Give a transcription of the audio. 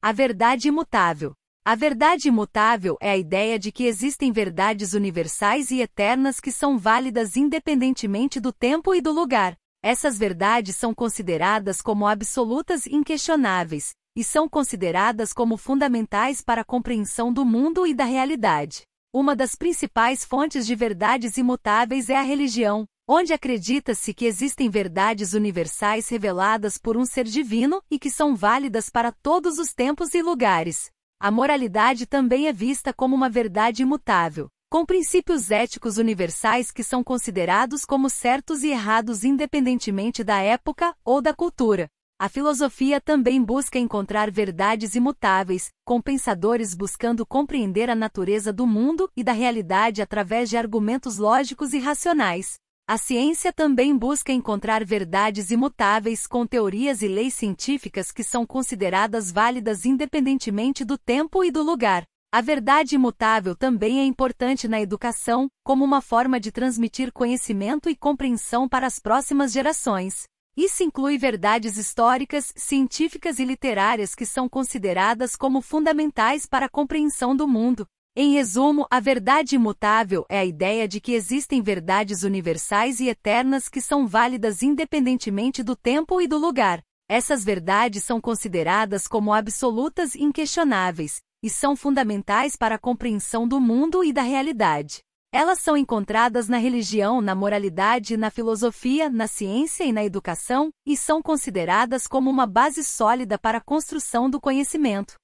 A verdade imutável. A verdade imutável é a ideia de que existem verdades universais e eternas que são válidas independentemente do tempo e do lugar. Essas verdades são consideradas como absolutas e inquestionáveis, e são consideradas como fundamentais para a compreensão do mundo e da realidade. Uma das principais fontes de verdades imutáveis é a religião, onde acredita-se que existem verdades universais reveladas por um ser divino e que são válidas para todos os tempos e lugares. A moralidade também é vista como uma verdade imutável, com princípios éticos universais que são considerados como certos e errados independentemente da época ou da cultura. A filosofia também busca encontrar verdades imutáveis, com pensadores buscando compreender a natureza do mundo e da realidade através de argumentos lógicos e racionais. A ciência também busca encontrar verdades imutáveis com teorias e leis científicas que são consideradas válidas independentemente do tempo e do lugar. A verdade imutável também é importante na educação, como uma forma de transmitir conhecimento e compreensão para as próximas gerações. Isso inclui verdades históricas, científicas e literárias que são consideradas como fundamentais para a compreensão do mundo, em resumo, a verdade imutável é a ideia de que existem verdades universais e eternas que são válidas independentemente do tempo e do lugar. Essas verdades são consideradas como absolutas e inquestionáveis, e são fundamentais para a compreensão do mundo e da realidade. Elas são encontradas na religião, na moralidade, na filosofia, na ciência e na educação, e são consideradas como uma base sólida para a construção do conhecimento.